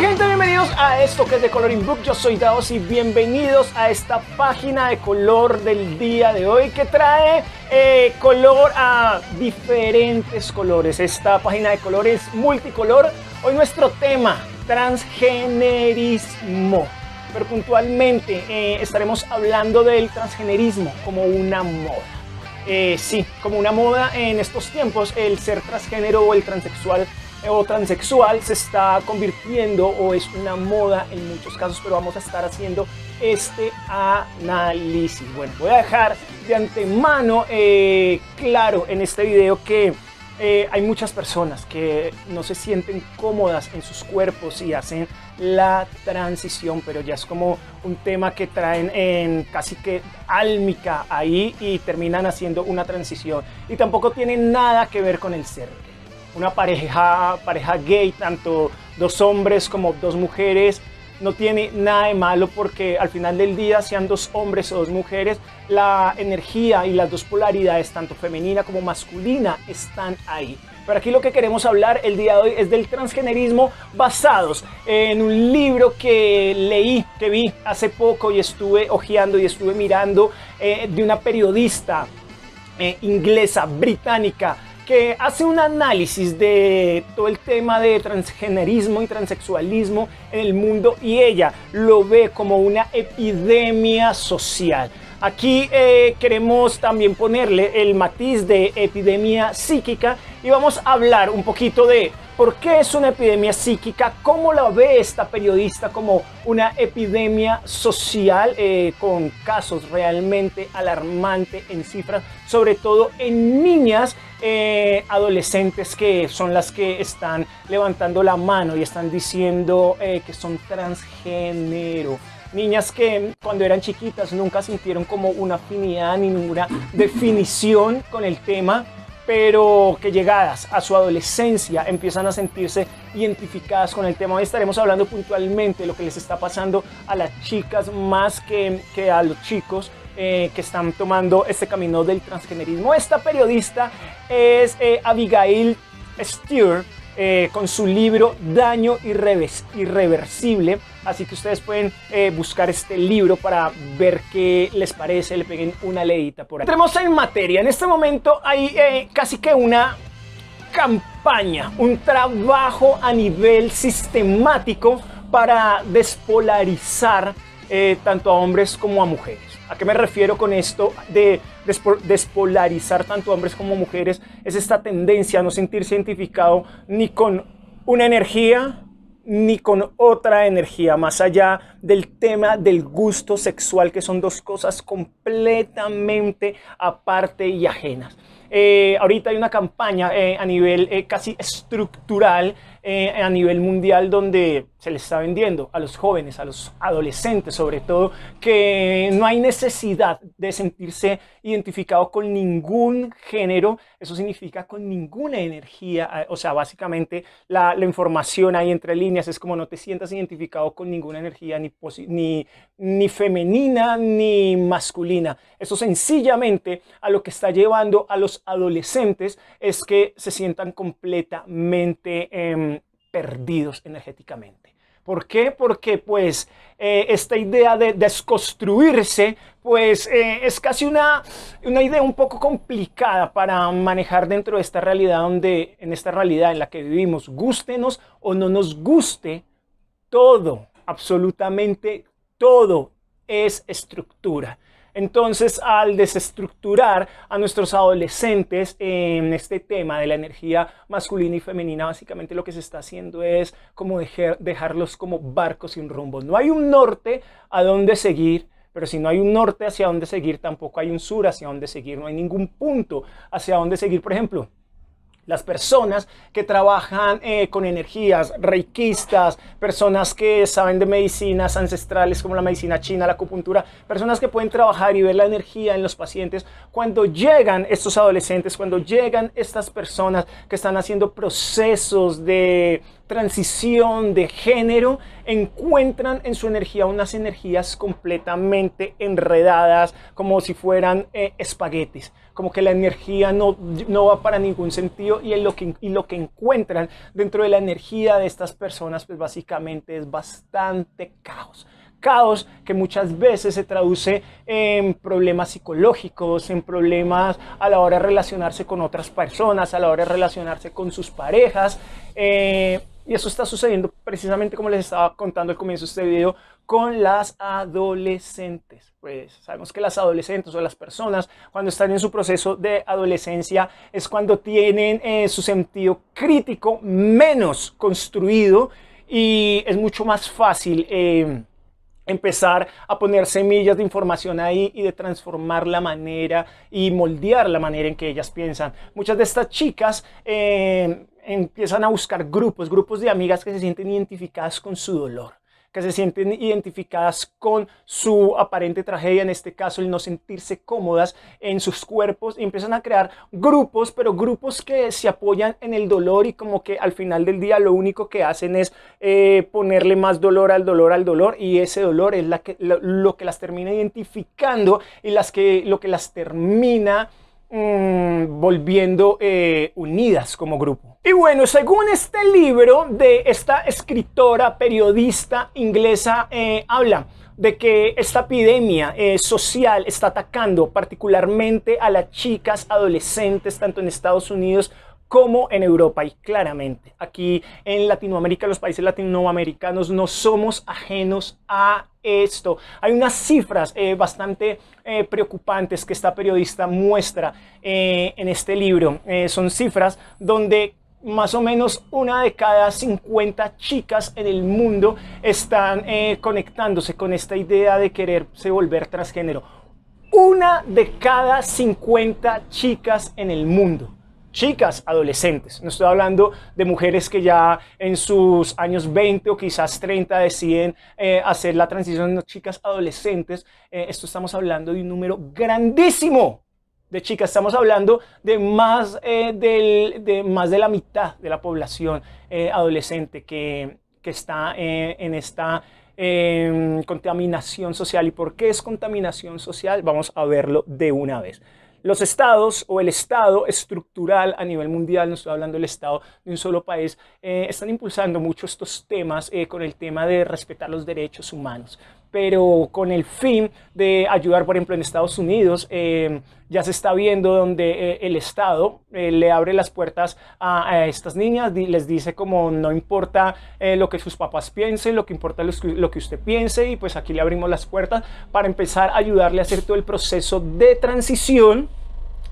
gente, bienvenidos a esto que es de Coloring Book. Yo soy Daos y bienvenidos a esta página de color del día de hoy que trae eh, color a diferentes colores. Esta página de color es multicolor. Hoy nuestro tema, transgenerismo. Pero puntualmente eh, estaremos hablando del transgenerismo como una moda. Eh, sí, como una moda en estos tiempos, el ser transgénero o el transexual o transexual se está convirtiendo o es una moda en muchos casos, pero vamos a estar haciendo este análisis. Bueno, voy a dejar de antemano eh, claro en este video que eh, hay muchas personas que no se sienten cómodas en sus cuerpos y hacen la transición, pero ya es como un tema que traen en casi que álmica ahí y terminan haciendo una transición y tampoco tiene nada que ver con el ser una pareja, pareja gay, tanto dos hombres como dos mujeres, no tiene nada de malo porque al final del día, sean dos hombres o dos mujeres, la energía y las dos polaridades, tanto femenina como masculina, están ahí. Pero aquí lo que queremos hablar el día de hoy es del transgenerismo basados en un libro que leí, que vi hace poco y estuve hojeando y estuve mirando eh, de una periodista eh, inglesa, británica, que hace un análisis de todo el tema de transgenerismo y transexualismo en el mundo y ella lo ve como una epidemia social. Aquí eh, queremos también ponerle el matiz de epidemia psíquica y vamos a hablar un poquito de por qué es una epidemia psíquica, cómo la ve esta periodista como una epidemia social eh, con casos realmente alarmantes en cifras, sobre todo en niñas, eh, adolescentes que son las que están levantando la mano y están diciendo que son transgénero niñas que cuando eran chiquitas nunca sintieron como una afinidad ni ninguna definición con el tema, pero que llegadas a su adolescencia empiezan a sentirse identificadas con el tema. Hoy estaremos hablando puntualmente de lo que les está pasando a las chicas más que, a los chicos. Eh, que están tomando este camino del transgenerismo. Esta periodista es eh, Abigail Stewart. Eh, con su libro Daño Irreversible. Así que ustedes pueden eh, buscar este libro para ver qué les parece, le peguen una ledita por ahí. Entremos en materia. En este momento hay eh, casi que una campaña, un trabajo a nivel sistemático para despolarizar tanto a hombres como a mujeres. ¿A qué me refiero con esto de despolarizar tanto hombres como mujeres? Es esta tendencia a no sentirse identificado ni con una energía ni con otra energía, más allá del tema del gusto sexual, que son dos cosas completamente aparte y ajenas. Eh, ahorita hay una campaña eh, a nivel eh, casi estructural, a nivel mundial, donde se le está vendiendo a los jóvenes, a los adolescentes sobre todo, que no hay necesidad de sentirse identificado con ningún género, eso significa con ninguna energía, o sea, básicamente la, información ahí entre líneas es como no te sientas identificado con ninguna energía ni, ni, ni femenina ni masculina. Eso sencillamente a lo que está llevando a los adolescentes es que se sientan completamente em, perdidos energéticamente. ¿Por qué? Porque pues eh, esta idea de desconstruirse pues eh, es casi una, una idea un poco complicada para manejar dentro de esta realidad donde, en esta realidad en la que vivimos, gústenos o no nos guste, todo, absolutamente todo es estructura. Entonces, al desestructurar a nuestros adolescentes en este tema de la energía masculina y femenina, básicamente lo que se está haciendo es como dejarlos como barcos sin rumbo. No hay un norte a dónde seguir, pero si no hay un norte hacia dónde seguir, tampoco hay un sur hacia dónde seguir, no hay ningún punto hacia dónde seguir, por ejemplo las personas que trabajan eh, con energías, reikistas, personas que saben de medicinas ancestrales como la medicina china, la acupuntura, personas que pueden trabajar y ver la energía en los pacientes. Cuando llegan estos adolescentes, cuando llegan estas personas que están haciendo procesos de transición de género, encuentran en su energía unas energías completamente enredadas, como si fueran eh, espaguetis como que la energía no, va para ningún sentido y, lo que, lo que encuentran dentro de la energía de estas personas, pues básicamente es bastante caos caos que muchas veces se traduce en problemas psicológicos, en problemas a la hora de relacionarse con otras personas, a la hora de relacionarse con sus parejas. Eh, y eso está sucediendo precisamente como les estaba contando al comienzo de este video con las adolescentes. Pues sabemos que las adolescentes o las personas cuando están en su proceso de adolescencia es cuando tienen eh, su sentido crítico menos construido y es mucho más fácil em, empezar a poner semillas de información ahí y de transformar la manera y moldear la manera en que ellas piensan. Muchas de estas chicas... Em, empiezan a buscar grupos, grupos de amigas que se sienten identificadas con su dolor que se sienten identificadas con su aparente tragedia, en este caso el no sentirse cómodas en sus cuerpos, y empiezan a crear grupos, pero grupos que se apoyan en el dolor y como que al final del día lo único que hacen es eh, ponerle más dolor al dolor al dolor y ese dolor es la lo, lo que las termina identificando y las que, lo que las termina Mm, volviendo eh, unidas como grupo. Y bueno, según este libro de esta escritora, periodista inglesa, eh, habla de que esta epidemia eh, social está atacando particularmente a las chicas adolescentes, tanto en Estados Unidos como en Europa y claramente aquí en Latinoamérica, los países latinoamericanos no somos ajenos a esto. Hay unas cifras eh, bastante eh, preocupantes que esta periodista muestra eh, en este libro. son cifras donde más o menos una de cada 50 chicas en el mundo están conectándose con esta idea de quererse volver transgénero. Una de cada 50 chicas en el mundo chicas, adolescentes. No estoy hablando de mujeres que ya en sus años 20 o quizás 30 deciden eh, hacer la transición, de chicas adolescentes. Eh, esto estamos hablando de un número grandísimo de chicas. Estamos hablando de más, eh, de, más de la mitad de la población adolescente que, que está en esta... Em, contaminación social. ¿Y por qué es contaminación social? Vamos a verlo de una vez. Los estados o el estado estructural a nivel mundial, no estoy hablando del estado de un solo país, eh, están impulsando mucho estos temas eh, con el tema de respetar los derechos humanos pero con el fin de ayudar, por ejemplo, en Estados Unidos, eh, ya se está viendo donde eh, el Estado eh, le abre las puertas a, estas niñas, les dice como no importa lo que sus papás piensen, lo que importa lo, lo, que usted piense, y pues aquí le abrimos las puertas para empezar a ayudarle a hacer todo el proceso de transición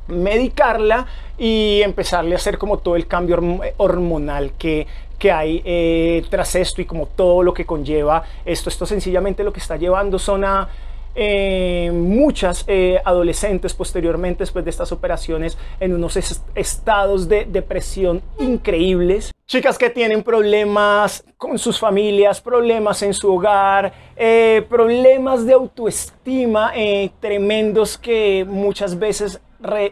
medicarla y empezarle a hacer como todo el cambio hormonal que que hay eh, tras esto y como todo lo que conlleva esto. Esto sencillamente lo que está llevando son a eh, muchas eh, adolescentes posteriormente después de estas operaciones en unos estados de depresión increíbles. Chicas que tienen problemas con sus familias, problemas en su hogar, problemas de autoestima tremendos que muchas veces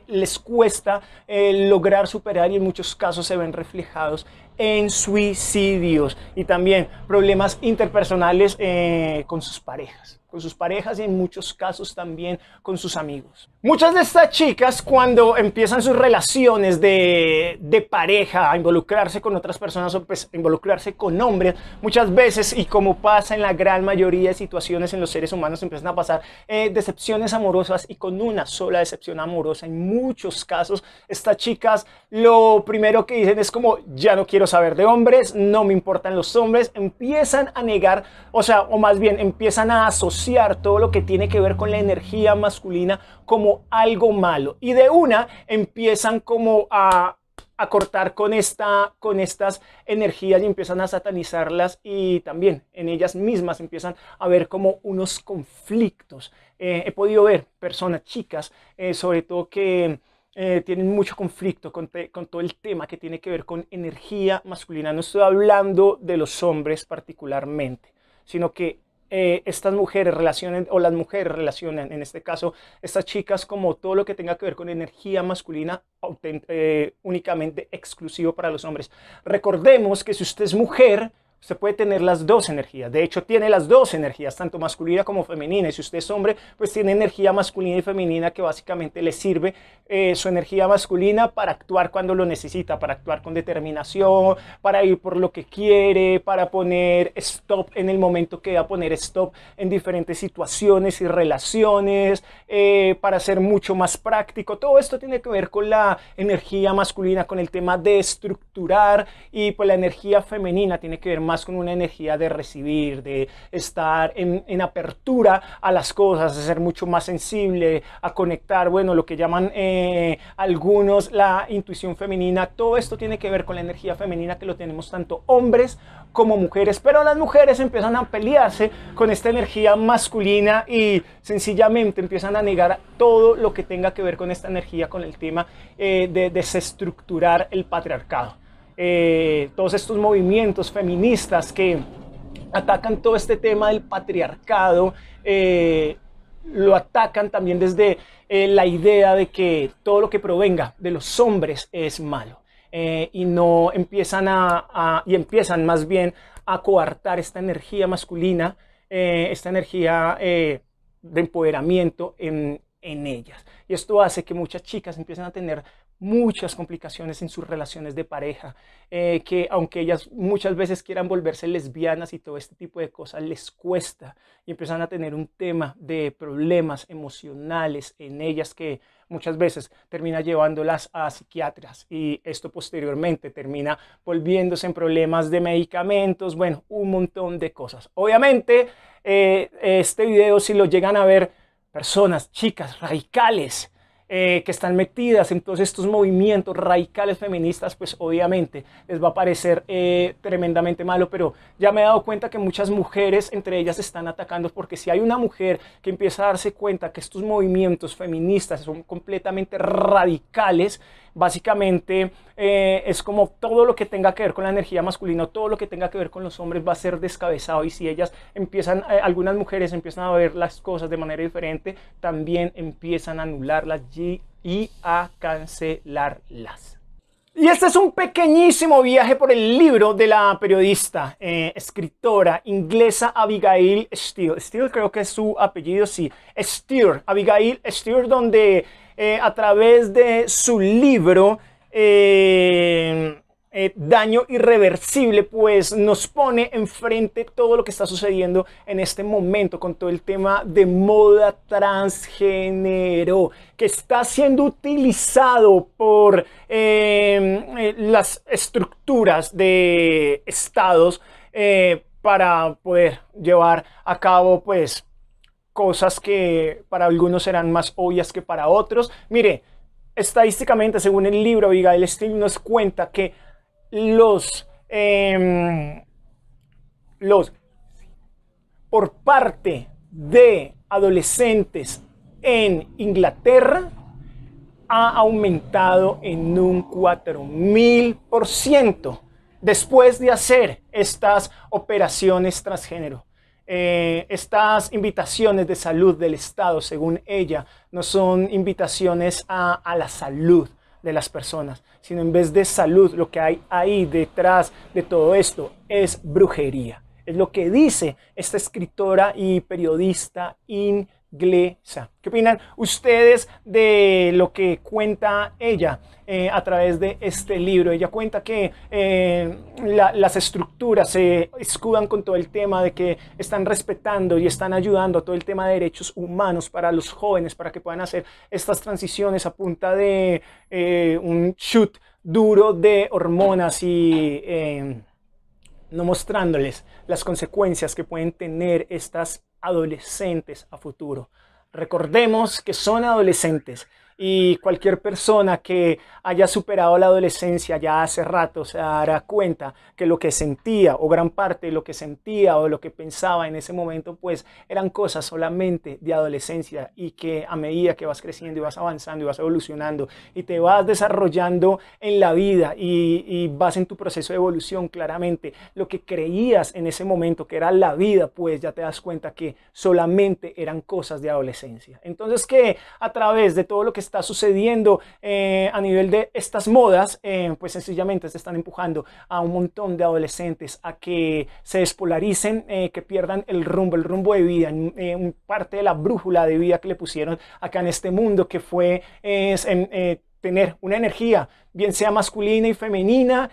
les cuesta lograr superar y en muchos casos se ven reflejados en suicidios y también problemas interpersonales eh, con sus parejas con sus parejas y en muchos casos también con sus amigos. Muchas de estas chicas cuando empiezan sus relaciones de, de pareja a involucrarse con otras personas o pues, involucrarse con hombres, muchas veces y como pasa en la gran mayoría de situaciones en los seres humanos empiezan a pasar eh, decepciones amorosas y con una sola decepción amorosa en muchos casos estas chicas lo primero que dicen es como ya no quiero saber de hombres, no me importan los hombres, empiezan a negar, o sea, o más bien empiezan a asociar todo lo que tiene que ver con la energía masculina como algo malo. Y de una empiezan como a, a cortar con, esta, con estas energías y empiezan a satanizarlas y también en ellas mismas empiezan a ver como unos conflictos. Eh, he podido ver personas, chicas, eh, sobre todo que eh, tienen mucho conflicto con, con, todo el tema que tiene que ver con energía masculina. No estoy hablando de los hombres particularmente, sino que eh, estas mujeres relacionan, o las mujeres relacionan, en este caso, estas chicas como todo lo que tenga que ver con energía masculina eh, únicamente exclusivo para los hombres. Recordemos que si usted es mujer, se puede tener las dos energías. De hecho, tiene las dos energías, tanto masculina como femenina. Y si usted es hombre, pues tiene energía masculina y femenina que básicamente le sirve eh, su energía masculina para actuar cuando lo necesita, para actuar con determinación, para ir por lo que quiere, para poner stop en el momento que va a poner stop en diferentes situaciones y relaciones, eh, para ser mucho más práctico. Todo esto tiene que ver con la energía masculina, con el tema de estructurar y pues la energía femenina tiene que ver más más con una energía de recibir, de estar en, apertura a las cosas, de ser mucho más sensible, a conectar, bueno, lo que llaman eh, algunos la intuición femenina, todo esto tiene que ver con la energía femenina que lo tenemos tanto hombres como mujeres, pero las mujeres empiezan a pelearse con esta energía masculina y sencillamente empiezan a negar todo lo que tenga que ver con esta energía, con el tema eh, de desestructurar el patriarcado. Eh, todos estos movimientos feministas que atacan todo este tema del patriarcado, eh, lo atacan también desde eh, la idea de que todo lo que provenga de los hombres es malo. y no empiezan y empiezan más bien a coartar esta energía masculina, esta energía de empoderamiento en, en ellas. Y esto hace que muchas chicas empiecen a tener muchas complicaciones en sus relaciones de pareja, eh, que aunque ellas muchas veces quieran volverse lesbianas y todo este tipo de cosas, les cuesta y empiezan a tener un tema de problemas emocionales en ellas que muchas veces termina llevándolas a psiquiatras y esto posteriormente termina volviéndose en problemas de medicamentos, bueno, un montón de cosas. Obviamente, eh, este video si lo llegan a ver personas, chicas radicales, eh, que están metidas en todos estos movimientos radicales feministas, pues obviamente les va a parecer eh, tremendamente malo, pero ya me he dado cuenta que muchas mujeres entre ellas están atacando porque si hay una mujer que empieza a darse cuenta que estos movimientos feministas son completamente radicales, Básicamente eh, es como todo lo que tenga que ver con la energía masculina, todo lo que tenga que ver con los hombres va a ser descabezado y si ellas empiezan, eh, algunas mujeres empiezan a ver las cosas de manera diferente, también empiezan a anularlas y, a cancelarlas. Y este es un pequeñísimo viaje por el libro de la periodista, eh, escritora inglesa Abigail Steele. Steele creo que es su apellido, sí. Steele, Abigail Steele, donde eh, a través de su libro eh, eh, Daño Irreversible, pues nos pone enfrente todo lo que está sucediendo en este momento con todo el tema de moda transgénero, que está siendo utilizado por em, las estructuras de estados para poder llevar a cabo, pues, cosas que para algunos serán más obvias que para otros. Mire, estadísticamente, según el libro Abigail Steele nos cuenta que los, em, los, por parte de adolescentes en Inglaterra, ha aumentado en un 4000% después de hacer estas operaciones transgénero. Eh, estas invitaciones de salud del Estado, según ella, no son invitaciones a, la salud de las personas, sino en vez de salud, lo que hay ahí detrás de todo esto es brujería. Es lo que dice esta escritora y periodista in ¿Qué opinan ustedes de lo que cuenta ella eh, a través de este libro? Ella cuenta que eh, las estructuras se escudan con todo el tema de que están respetando y están ayudando a todo el tema de derechos humanos para los jóvenes, para que puedan hacer estas transiciones a punta de eh, un shoot duro de hormonas y no mostrándoles las consecuencias que pueden tener estas adolescentes a futuro. Recordemos que son adolescentes, y cualquier persona que haya superado la adolescencia ya hace rato se dará cuenta que lo que sentía o gran parte de lo que sentía o lo que pensaba en ese momento pues eran cosas solamente de adolescencia y que a medida que vas creciendo y vas avanzando y vas evolucionando y te vas desarrollando en la vida y, y vas en tu proceso de evolución claramente lo que creías en ese momento que era la vida pues ya te das cuenta que solamente eran cosas de adolescencia entonces que a través de todo lo que está sucediendo eh, a nivel de estas modas, eh, pues sencillamente se están empujando a un montón de adolescentes a que se despolaricen, eh, que pierdan el rumbo, el rumbo de vida, en parte de la brújula de vida que le pusieron acá en este mundo, que fue em, tener una energía, bien sea masculina y femenina,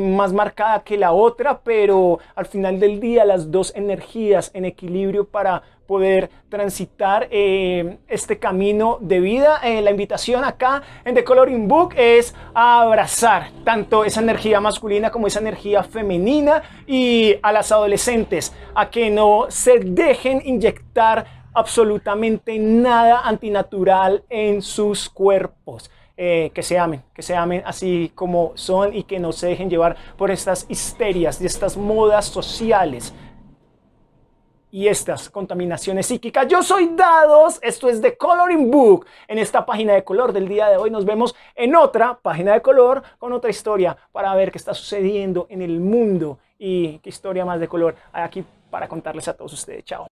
más marcada que la otra, pero al final del día las dos energías en equilibrio para poder transitar eh, este camino de vida. Eh, la invitación acá en The Coloring Book es abrazar tanto esa energía masculina como esa energía femenina y a las adolescentes a que no se dejen inyectar absolutamente nada antinatural en sus cuerpos. Eh, que se amen, que se amen así como son y que no se dejen llevar por estas histerias y estas modas sociales y estas contaminaciones psíquicas. Yo soy Dados, esto es The Coloring Book. En esta página de color del día de hoy nos vemos en otra página de color con otra historia para ver qué está sucediendo en el mundo y qué historia más de color hay aquí para contarles a todos ustedes. Chao.